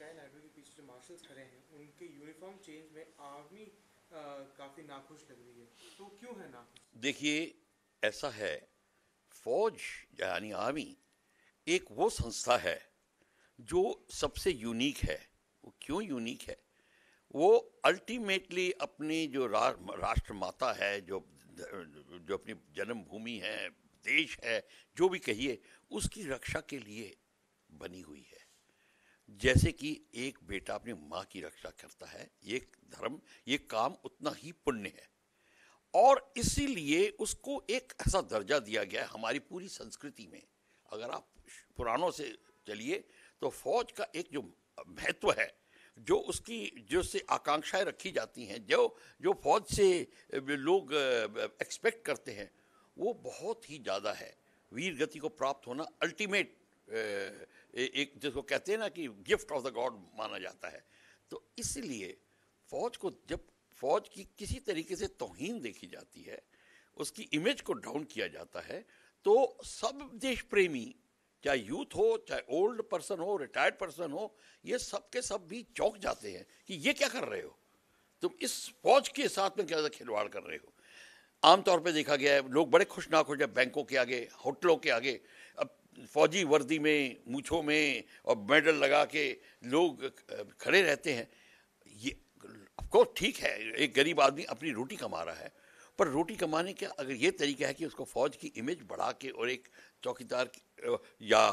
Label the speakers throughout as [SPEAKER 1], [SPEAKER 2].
[SPEAKER 1] retire library के पीछे जो मार्शल्स खड़े हैं उनके यूनिफॉर्म चेंज में आर्मी काफ़ी नाखुश लग रही है तो क्यों है नाखुश देखिए ऐसा है फौज यानी आर्मी एक वो संस्था है जो सबसे यूनिक है वो क्यों यूनिक है वो अल्टीमेटली अपनी जो रा, राष्ट्र माता है जो जो अपनी जन्मभूमि है देश है जो भी कहिए उसकी रक्षा के लिए बनी हुई है जैसे कि एक बेटा अपनी माँ की रक्षा करता है ये धर्म ये काम उतना ही पुण्य है और इसीलिए उसको एक ऐसा दर्जा दिया गया है हमारी पूरी संस्कृति में अगर आप पुराणों से चलिए तो फौज का एक जो महत्व है जो उसकी जो से आकांक्षाएं रखी जाती हैं जो जो फौज से लोग एक्सपेक्ट करते हैं वो बहुत ही ज़्यादा है वीर गति को प्राप्त होना अल्टीमेट एक जिसको कहते हैं ना कि गिफ्ट ऑफ द गॉड माना जाता है तो इसलिए फौज को जब फौज की किसी तरीके से तोहन देखी जाती है उसकी इमेज को डाउन किया जाता है तो सब देश प्रेमी चाहे यूथ हो चाहे ओल्ड पर्सन हो रिटायर्ड पर्सन हो ये सब के सब भी चौंक जाते हैं कि ये क्या कर रहे हो तुम इस फौज के साथ में क्या खिलवाड़ कर रहे हो आमतौर पे देखा गया है लोग बड़े खुश ना खुश जब बैंकों के आगे होटलों के आगे फौजी वर्दी में मूछों में और मेडल लगा के लोग खड़े रहते हैं ये अफकोर्स ठीक है एक गरीब आदमी अपनी रोटी कमा रहा है पर रोटी कमाने का अगर ये तरीका है कि उसको फौज की इमेज बढ़ा के और एक चौकीदार या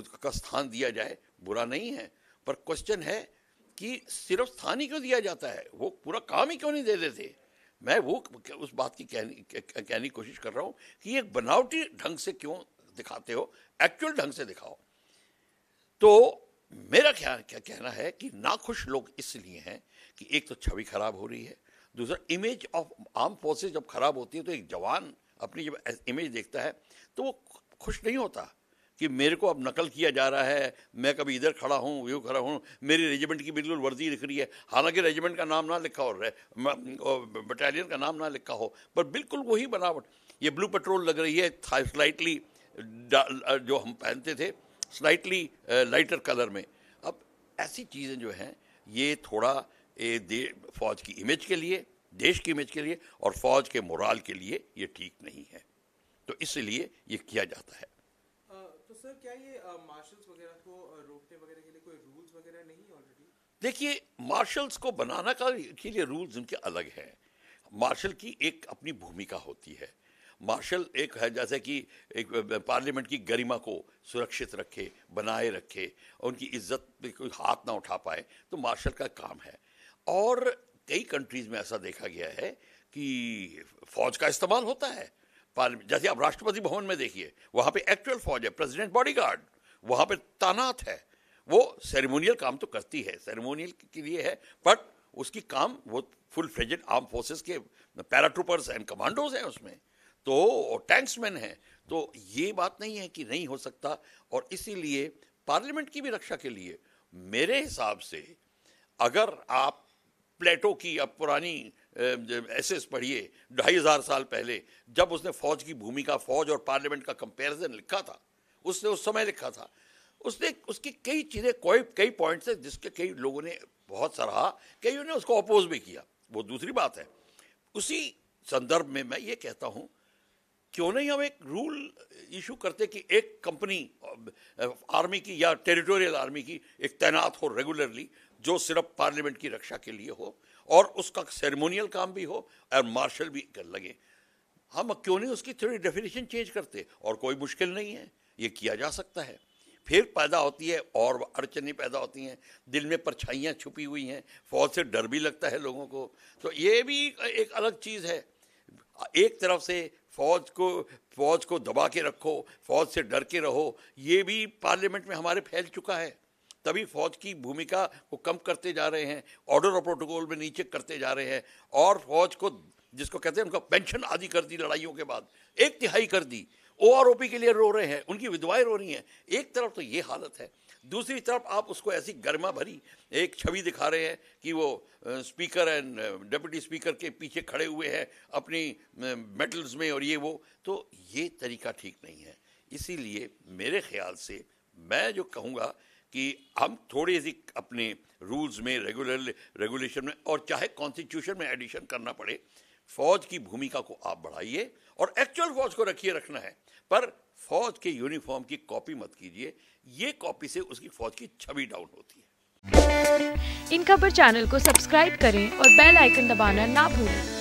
[SPEAKER 1] उसका स्थान दिया जाए बुरा नहीं है पर क्वेश्चन है कि सिर्फ स्थान ही क्यों दिया जाता है वो पूरा काम ही क्यों नहीं दे देते मैं वो उस बात की कहने कहने की कोशिश कर रहा हूँ कि एक बनावटी ढंग से क्यों दिखाते हो एक्चुअल ढंग से दिखाओ तो मेरा क्या क्या कहना है कि नाखुश लोग इसलिए हैं कि एक तो छवि खराब हो रही है दूसरा इमेज ऑफ आर्म फोर्सेज जब खराब होती है तो एक जवान अपनी जब इमेज देखता है तो वो खुश नहीं होता कि मेरे को अब नकल किया जा रहा है मैं कभी इधर खड़ा हूँ यूँ खड़ा हूँ मेरी रेजिमेंट की बिल्कुल वर्दी लिख रही है हालांकि रेजिमेंट का नाम ना लिखा हो बटालियन का नाम ना लिखा हो पर बिल्कुल वही बनावट ये ब्लू पेट्रोल लग रही है स्लाइटली जो हम पहनते थे स्लाइटली लाइटर कलर में अब ऐसी चीज़ें जो हैं ये थोड़ा ए, फौज की इमेज के लिए देश की इमेज के लिए और फौज के मोराल के लिए ये ठीक नहीं है तो इसलिए ये किया जाता है तो सर क्या ये मार्शल्स वगैरह को रोकने वगैरह के लिए कोई रूल्स वगैरह नहीं ऑलरेडी देखिए मार्शल्स को बनाना का के लिए रूल्स उनके अलग हैं मार्शल की एक अपनी भूमिका होती है मार्शल एक है जैसे कि एक पार्लियामेंट की गरिमा को सुरक्षित रखे बनाए रखे और उनकी इज्जत पे कोई हाथ ना उठा पाए तो मार्शल का काम है और कई कंट्रीज़ में ऐसा देखा गया है कि फौज का इस्तेमाल होता है जैसे आप राष्ट्रपति भवन में देखिए वहाँ पे एक्चुअल फौज है प्रेसिडेंट बॉडीगार्ड वहाँ पे तानात है वो सेरेमोनियल काम तो करती है सेरेमोनियल के लिए है बट उसकी काम वो फुल फ्रेजेड आर्म फोर्सेस के पैराट्रूपर्स एंड कमांडोज हैं उसमें तो टैक्समैन है तो ये बात नहीं है कि नहीं हो सकता और इसीलिए पार्लियामेंट की भी रक्षा के लिए मेरे हिसाब से अगर आप प्लेटो की अब पुरानी एसेस पढ़िए ढाई हजार साल पहले जब उसने फौज की भूमिका फौज और पार्लियामेंट का कंपैरिजन लिखा था उसने उस समय लिखा था उसने उसकी कई चीज़ें कोई कई पॉइंट हैं जिसके कई लोगों ने बहुत सराहा कई ने उसको अपोज भी किया वो दूसरी बात है उसी संदर्भ में मैं ये कहता हूँ क्यों नहीं हम एक रूल इशू करते कि एक कंपनी आर्मी की या टेरिटोरियल आर्मी की एक तैनात हो रेगुलरली जो सिर्फ पार्लियामेंट की रक्षा के लिए हो और उसका सेरेमोनियल काम भी हो और मार्शल भी कर लगे हम क्यों नहीं उसकी थोड़ी डेफिनेशन चेंज करते और कोई मुश्किल नहीं है ये किया जा सकता है फिर पैदा होती है और अड़चने पैदा होती हैं दिल में परछाइयाँ छुपी हुई हैं फौज से डर भी लगता है लोगों को तो ये भी एक अलग चीज़ है एक तरफ से फौज को फौज को दबा के रखो फौज से डर के रहो ये भी पार्लियामेंट में हमारे फैल चुका है तभी फौज की भूमिका को कम करते जा रहे हैं ऑर्डर और प्रोटोकॉल में नीचे करते जा रहे हैं और फौज को जिसको कहते हैं उनका पेंशन आदि कर दी लड़ाइयों के बाद एक तिहाई कर दी ओ आर ओ पी के लिए रो रहे हैं उनकी विधवाएं रो रही हैं एक तरफ तो ये हालत है दूसरी तरफ आप उसको ऐसी गर्मा भरी एक छवि दिखा रहे हैं कि वो स्पीकर एंड डेप्यूटी स्पीकर के पीछे खड़े हुए हैं अपनी मेडल्स में और ये वो तो ये तरीका ठीक नहीं है इसीलिए मेरे ख्याल से मैं जो कहूँगा कि हम थोड़े सी अपने रूल्स में रेगुलर रेगुलेशन में और चाहे कॉन्स्टिट्यूशन में एडिशन करना पड़े फौज की भूमिका को आप बढ़ाइए और एक्चुअल फौज को रखिए रखना है पर फौज के यूनिफॉर्म की कॉपी मत कीजिए ये कॉपी से उसकी फौज की छवि डाउन होती है इन खबर चैनल को सब्सक्राइब करें और बेल आइकन दबाना ना भूलें